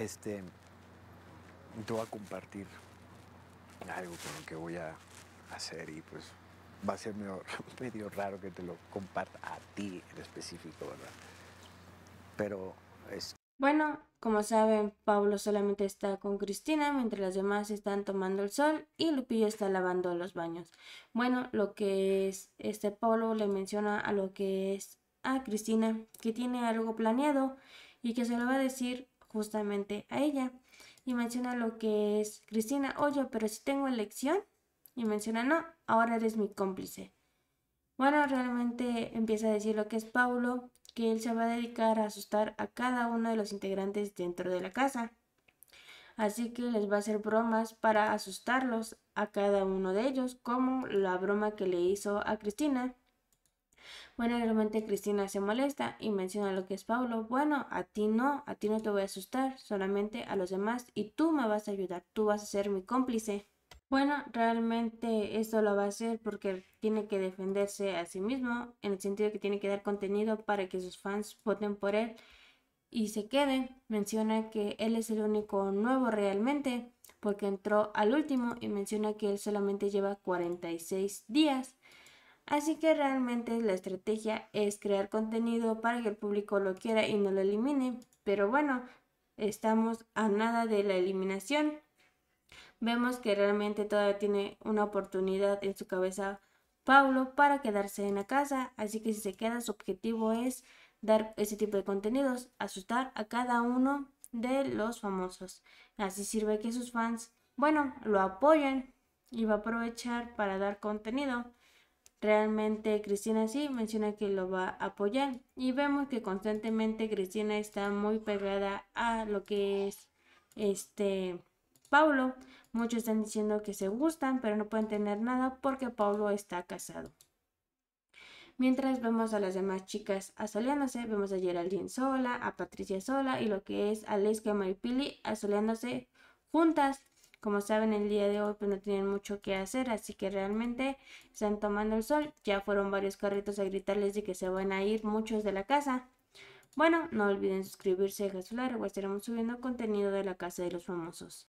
Este, te voy a compartir algo con lo que voy a hacer y pues va a ser medio, raro que te lo comparta a ti en específico, ¿verdad? Pero es... Bueno, como saben, Pablo solamente está con Cristina mientras las demás están tomando el sol y Lupillo está lavando los baños. Bueno, lo que es este Pablo le menciona a lo que es a Cristina que tiene algo planeado y que se lo va a decir justamente a ella. Y menciona lo que es Cristina, oye, pero si tengo elección. Y menciona, no, ahora eres mi cómplice. Bueno, realmente empieza a decir lo que es Paulo, que él se va a dedicar a asustar a cada uno de los integrantes dentro de la casa. Así que les va a hacer bromas para asustarlos a cada uno de ellos, como la broma que le hizo a Cristina. Bueno, realmente Cristina se molesta y menciona lo que es Pablo. Bueno, a ti no, a ti no te voy a asustar, solamente a los demás y tú me vas a ayudar, tú vas a ser mi cómplice. Bueno, realmente esto lo va a hacer porque tiene que defenderse a sí mismo, en el sentido que tiene que dar contenido para que sus fans voten por él y se queden. Menciona que él es el único nuevo realmente porque entró al último y menciona que él solamente lleva 46 días. Así que realmente la estrategia es crear contenido para que el público lo quiera y no lo elimine. Pero bueno, estamos a nada de la eliminación. Vemos que realmente todavía tiene una oportunidad en su cabeza Pablo para quedarse en la casa. Así que si se queda, su objetivo es dar ese tipo de contenidos, asustar a cada uno de los famosos. Así sirve que sus fans, bueno, lo apoyen y va a aprovechar para dar contenido realmente Cristina sí menciona que lo va a apoyar y vemos que constantemente Cristina está muy pegada a lo que es este Pablo. Muchos están diciendo que se gustan, pero no pueden tener nada porque Pablo está casado. Mientras vemos a las demás chicas asoleándose, vemos a Geraldine sola, a Patricia sola y lo que es a Lesca y Maripili asoleándose juntas. Como saben, el día de hoy pues, no tienen mucho que hacer, así que realmente están tomando el sol. Ya fueron varios carritos a gritarles de que se van a ir muchos de la casa. Bueno, no olviden suscribirse y dejar su estaremos subiendo contenido de la casa de los famosos.